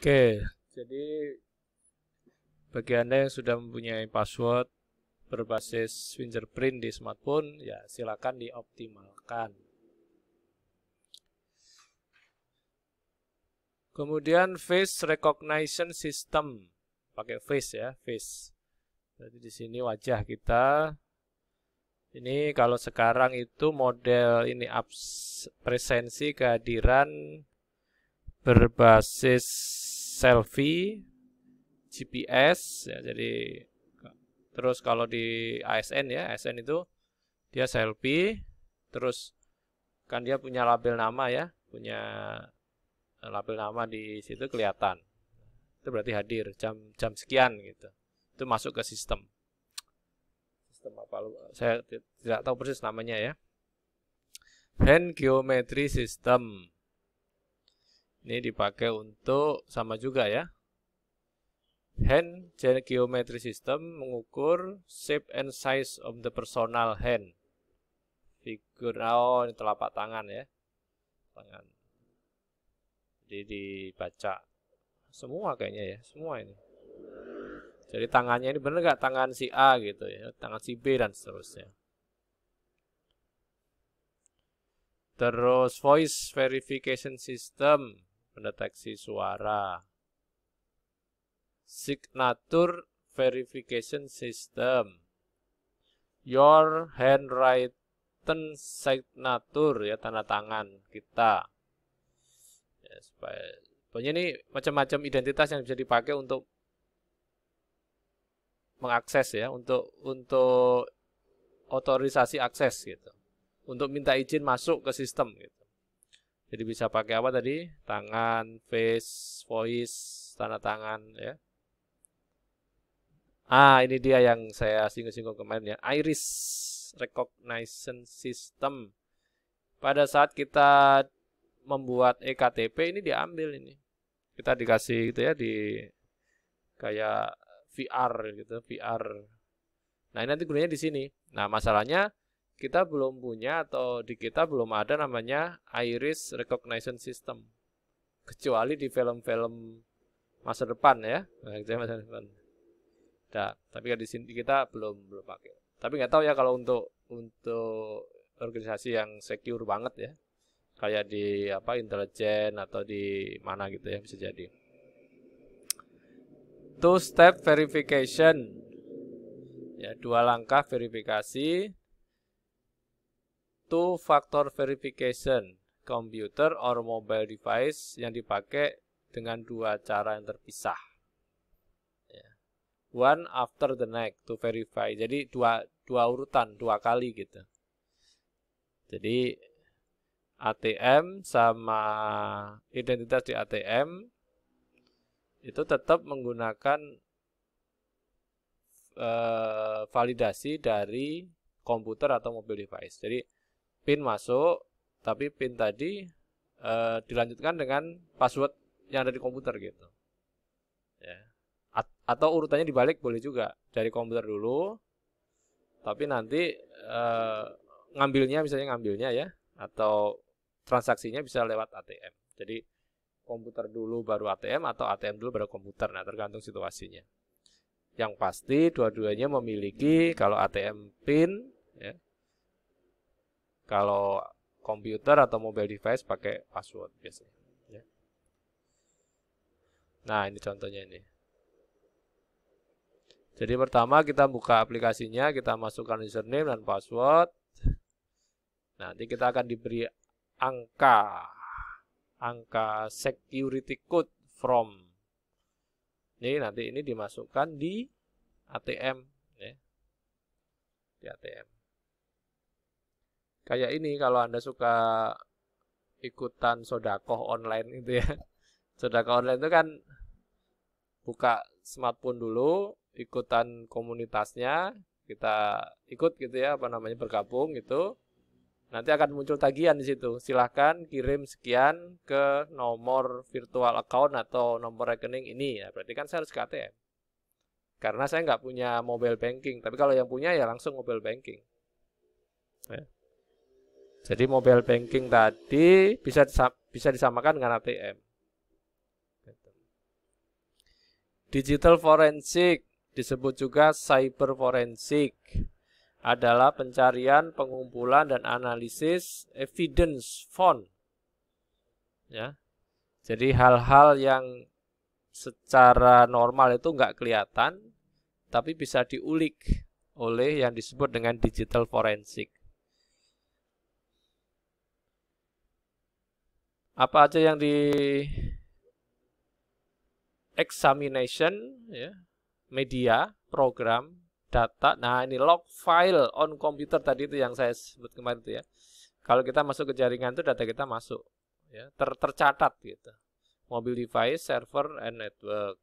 Oke, jadi bagi Anda yang sudah mempunyai password berbasis fingerprint di smartphone, ya silakan dioptimalkan. Kemudian face recognition system, pakai face ya, face. Jadi di sini wajah kita. Ini kalau sekarang itu model ini abs, presensi kehadiran berbasis selfie, GPS ya jadi terus kalau di ASN ya ASN itu dia selfie terus kan dia punya label nama ya punya eh, label nama di situ kelihatan itu berarti hadir jam jam sekian gitu itu masuk ke sistem sistem apa lu? saya tidak tahu persis namanya ya hand geometry system ini dipakai untuk sama juga ya. Hand geometry system mengukur shape and size of the personal hand. Figur oh ini telapak tangan ya. Tangan. Jadi dibaca semua kayaknya ya, semua ini. Jadi tangannya ini benar nggak tangan si A gitu ya, tangan si B dan seterusnya. Terus voice verification system Pendeteksi suara. Signature Verification System. Your handwritten signature ya tanda tangan kita. Ya, supaya pokoknya ini macam-macam identitas yang bisa dipakai untuk mengakses ya, untuk untuk otorisasi akses gitu. Untuk minta izin masuk ke sistem gitu. Jadi bisa pakai apa tadi? Tangan, face, voice, tanda tangan ya. Ah, ini dia yang saya singgung-singgung kemarin ya. Iris Recognition System. Pada saat kita membuat EKTP ini diambil ini. Kita dikasih gitu ya di kayak VR gitu, VR. Nah, ini nanti gunanya di sini. Nah, masalahnya kita belum punya atau di kita belum ada namanya iris recognition system. Kecuali di film-film masa depan ya, nah, masa depan. Nah, tapi di sini kita belum belum pakai. Tapi nggak tahu ya kalau untuk untuk organisasi yang secure banget ya, kayak di apa intelijen atau di mana gitu ya bisa jadi. Two step verification ya dua langkah verifikasi two factor verification computer or mobile device yang dipakai dengan dua cara yang terpisah. Ya. One after the next to verify. Jadi dua dua urutan, dua kali gitu. Jadi ATM sama identitas di ATM itu tetap menggunakan uh, validasi dari komputer atau mobile device. Jadi pin masuk, tapi pin tadi e, dilanjutkan dengan password yang ada di komputer gitu. Ya. A atau urutannya dibalik boleh juga dari komputer dulu, tapi nanti e, ngambilnya misalnya ngambilnya ya atau transaksinya bisa lewat ATM. Jadi komputer dulu baru ATM atau ATM dulu baru komputer. Nah, tergantung situasinya. Yang pasti dua-duanya memiliki kalau ATM PIN ya, kalau komputer atau mobile device pakai password biasanya. Ya. Nah ini contohnya ini. Jadi pertama kita buka aplikasinya, kita masukkan username dan password. Nanti kita akan diberi angka, angka security code from. Ini nanti ini dimasukkan di ATM, ya. di ATM kayak ini kalau anda suka ikutan sodakoh online itu ya sodakoh online itu kan buka smartphone dulu ikutan komunitasnya kita ikut gitu ya apa namanya bergabung gitu nanti akan muncul tagihan di situ silahkan kirim sekian ke nomor virtual account atau nomor rekening ini ya berarti kan saya harus ke ATM karena saya nggak punya mobile banking tapi kalau yang punya ya langsung mobile banking ya. Jadi mobile banking tadi bisa bisa disamakan dengan ATM. Digital forensik disebut juga cyber forensik adalah pencarian, pengumpulan dan analisis evidence phone. Ya. Jadi hal-hal yang secara normal itu nggak kelihatan tapi bisa diulik oleh yang disebut dengan digital forensik. apa aja yang di examination ya, media, program, data. Nah, ini log file on computer tadi itu yang saya sebut kemarin itu ya. Kalau kita masuk ke jaringan itu data kita masuk ya, ter tercatat gitu. Mobile device, server and network.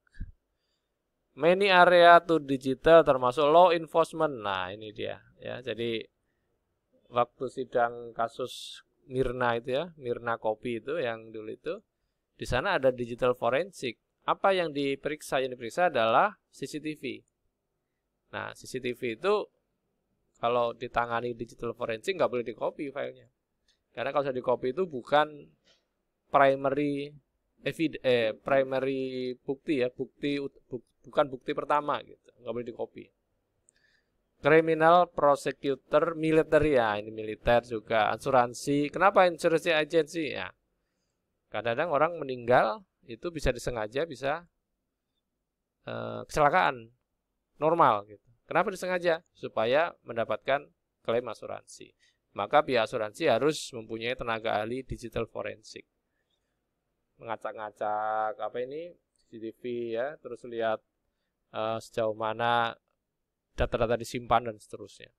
Many area to digital termasuk law enforcement. Nah, ini dia ya. Jadi waktu sidang kasus Mirna itu ya, Mirna Kopi itu yang dulu itu, di sana ada digital forensik. Apa yang diperiksa? Yang diperiksa adalah CCTV. Nah, CCTV itu kalau ditangani digital forensik nggak boleh dikopi filenya. Karena kalau sudah dikopi itu bukan primary evid eh primary bukti ya, bukti bu, bukan bukti pertama gitu. Nggak boleh dikopi. Criminal Prosecutor Militer ya ini militer juga asuransi kenapa insurance agency ya kadang-kadang orang meninggal itu bisa disengaja bisa eh, kecelakaan normal gitu kenapa disengaja supaya mendapatkan klaim asuransi maka pihak asuransi harus mempunyai tenaga ahli digital forensik mengacak-ngacak apa ini CCTV ya terus lihat uh, sejauh mana data-data disimpan dan seterusnya.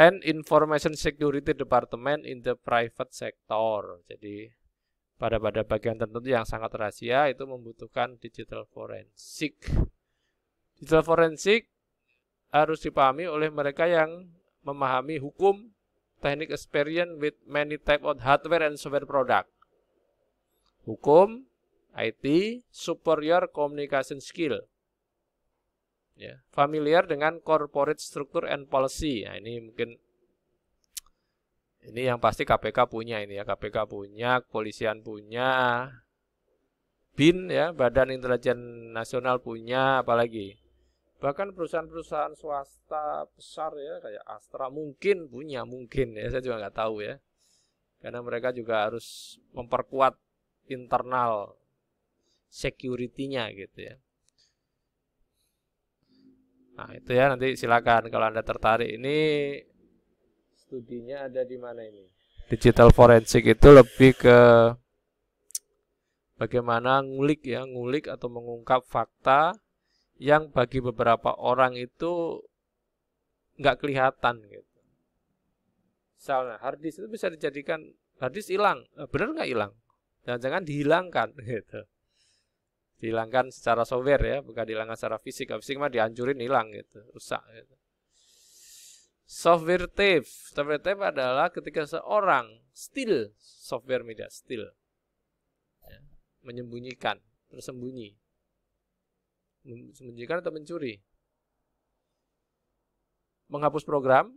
And Information Security Department in the private sector. Jadi pada pada bagian tertentu yang sangat rahasia itu membutuhkan digital forensik. Digital forensik harus dipahami oleh mereka yang memahami hukum, teknik experience with many type of hardware and software product. Hukum, IT, superior communication skill ya, familiar dengan corporate structure and policy. Nah, ini mungkin ini yang pasti KPK punya ini ya, KPK punya, kepolisian punya, BIN ya, Badan Intelijen Nasional punya, apalagi bahkan perusahaan-perusahaan swasta besar ya kayak Astra mungkin punya mungkin ya saya juga nggak tahu ya karena mereka juga harus memperkuat internal security-nya gitu ya Nah, itu ya nanti silakan kalau Anda tertarik. Ini studinya ada di mana ini? Digital forensik itu lebih ke bagaimana ngulik ya, ngulik atau mengungkap fakta yang bagi beberapa orang itu nggak kelihatan gitu. Misalnya hard disk itu bisa dijadikan hard disk hilang, benar nggak hilang? Jangan-jangan dihilangkan gitu dihilangkan secara software ya bukan dihilangkan secara fisik fisik mah dihancurin hilang gitu rusak gitu. software tape software tape adalah ketika seorang steal software media steal ya, menyembunyikan tersembunyi menyembunyikan atau mencuri menghapus program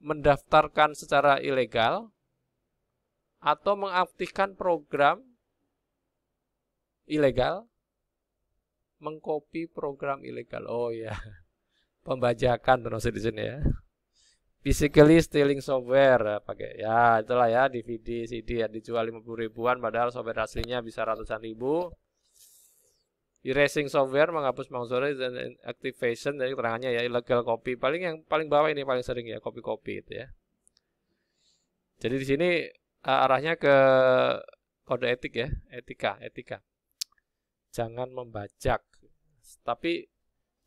mendaftarkan secara ilegal atau mengaktifkan program ilegal mengcopy program ilegal. Oh ya. Yeah. Pembajakan terus di sini ya. Physically stealing software eh, pakai ya itulah ya DVD CD ya dijual 50 ribuan padahal software aslinya bisa ratusan ribu. Erasing software menghapus mouse dan activation dari keterangannya ya ilegal copy paling yang paling bawah ini paling sering ya copy-copy itu ya. Jadi di sini eh, arahnya ke kode etik ya, etika, etika jangan membajak tapi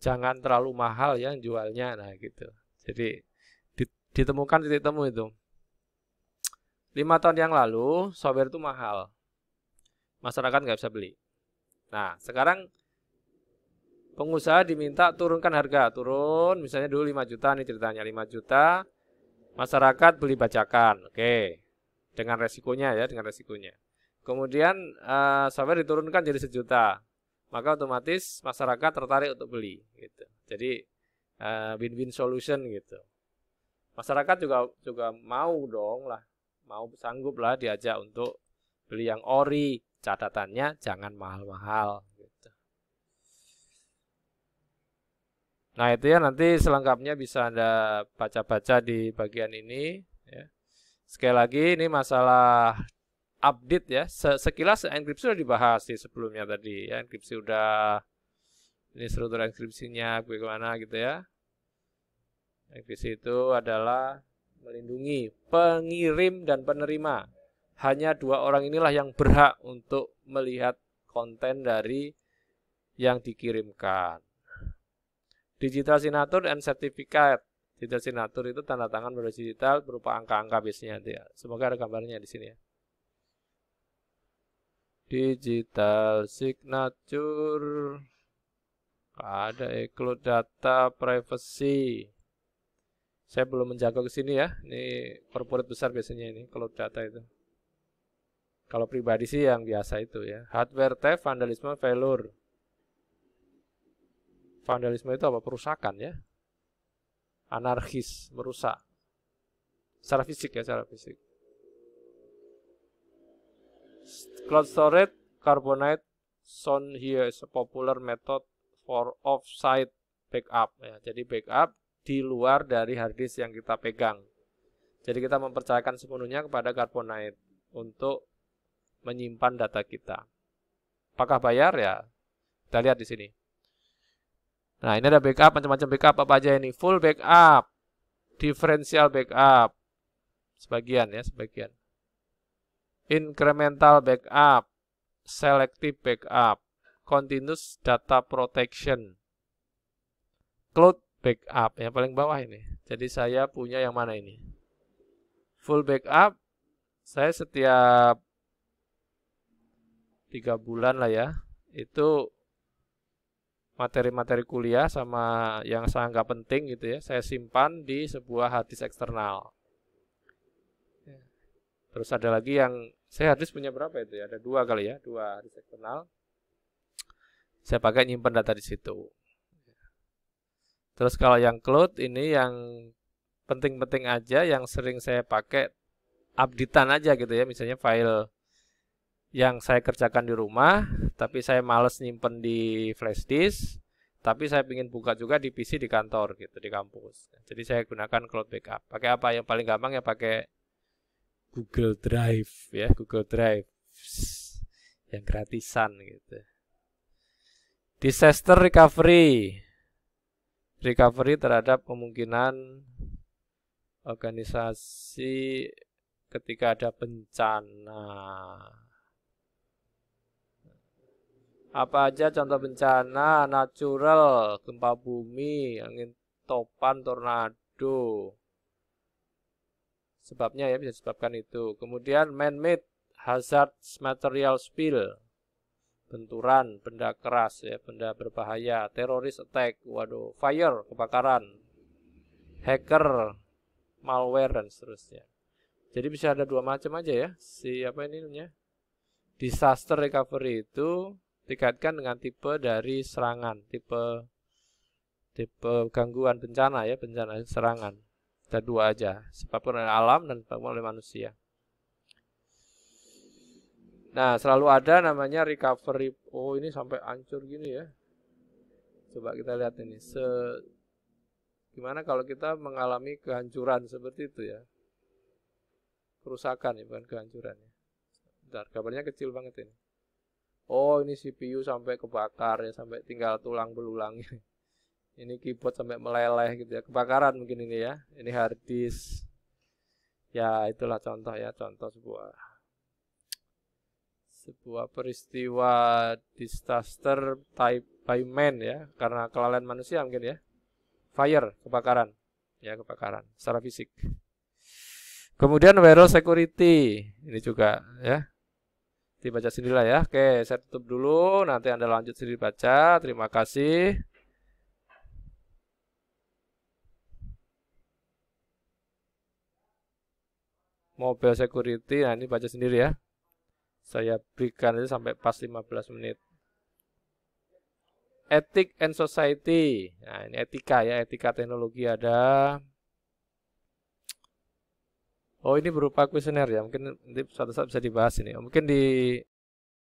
jangan terlalu mahal yang jualnya nah gitu jadi ditemukan titik temu itu lima tahun yang lalu software itu mahal masyarakat nggak bisa beli nah sekarang pengusaha diminta turunkan harga turun misalnya dulu 5 juta nih ceritanya 5 juta masyarakat beli bajakan oke dengan resikonya ya dengan resikonya Kemudian uh, eh, sampai diturunkan jadi sejuta, maka otomatis masyarakat tertarik untuk beli. Gitu. Jadi eh, win-win uh, solution gitu. Masyarakat juga juga mau dong lah, mau sanggup lah diajak untuk beli yang ori. Catatannya jangan mahal-mahal. Gitu. Nah itu ya nanti selengkapnya bisa anda baca-baca di bagian ini. Ya. Sekali lagi ini masalah update ya. Sekilas enkripsi sudah dibahas di sebelumnya tadi ya. Enkripsi udah ini struktur enkripsinya bagaimana gitu ya. Enkripsi itu adalah melindungi pengirim dan penerima. Hanya dua orang inilah yang berhak untuk melihat konten dari yang dikirimkan. Digital signature and certificate. Digital signature itu tanda tangan digital berupa angka-angka biasanya. Ya. Semoga ada gambarnya di sini ya digital signature ada include data privacy saya belum menjaga ke sini ya ini corporate besar biasanya ini kalau data itu kalau pribadi sih yang biasa itu ya hardware theft vandalisme failure vandalisme itu apa perusakan ya anarkis merusak secara fisik ya secara fisik Cloud storage carbonite, shown here is a popular method for offsite backup. Ya, jadi backup di luar dari harddisk yang kita pegang. Jadi kita mempercayakan sepenuhnya kepada Carbonite untuk menyimpan data kita. Apakah bayar ya? Kita lihat di sini. Nah, ini ada backup, macam-macam backup apa aja ini? Full backup, differential backup, sebagian ya, sebagian incremental backup, selective backup, continuous data protection, cloud backup yang paling bawah ini. Jadi saya punya yang mana ini? Full backup, saya setiap tiga bulan lah ya, itu materi-materi kuliah sama yang saya anggap penting gitu ya, saya simpan di sebuah hadis eksternal. Terus ada lagi yang saya harus punya berapa itu ya? Ada dua kali ya, dua harus eksternal. Saya pakai nyimpan data di situ. Terus kalau yang cloud ini yang penting-penting aja yang sering saya pakai updatean aja gitu ya. Misalnya file yang saya kerjakan di rumah tapi saya males nyimpen di flash disk tapi saya ingin buka juga di PC di kantor gitu di kampus jadi saya gunakan cloud backup pakai apa yang paling gampang ya pakai Google Drive ya Google Drive yang gratisan gitu disaster recovery recovery terhadap kemungkinan organisasi ketika ada bencana apa aja contoh bencana natural gempa bumi angin topan tornado sebabnya ya bisa disebabkan itu. Kemudian man-made hazard material spill, benturan, benda keras ya, benda berbahaya, teroris attack, waduh, fire, kebakaran, hacker, malware dan seterusnya. Jadi bisa ada dua macam aja ya. Si apa ini namanya? Disaster recovery itu dikaitkan dengan tipe dari serangan, tipe tipe gangguan bencana ya, bencana serangan. Kita dua aja, sebab oleh alam dan sebabkan oleh manusia. Nah, selalu ada namanya recovery. Oh, ini sampai hancur gini ya. Coba kita lihat ini. Se gimana kalau kita mengalami kehancuran seperti itu ya. Kerusakan ya, bukan kehancuran ya. Bentar, gambarnya kecil banget ini. Oh, ini CPU sampai kebakar ya, sampai tinggal tulang ini ini keyboard sampai meleleh gitu ya kebakaran mungkin ini ya ini harddisk ya itulah contoh ya contoh sebuah sebuah peristiwa disaster type by man ya karena kelalaian manusia mungkin ya fire kebakaran ya kebakaran secara fisik kemudian viral security ini juga ya dibaca sendirilah ya oke saya tutup dulu nanti anda lanjut sendiri baca terima kasih mobile security nah ini baca sendiri ya saya berikan itu sampai pas 15 menit Etik and Society. Nah, ini etika ya, etika teknologi ada. Oh, ini berupa kuesioner ya. Mungkin nanti suatu saat bisa dibahas ini. Mungkin di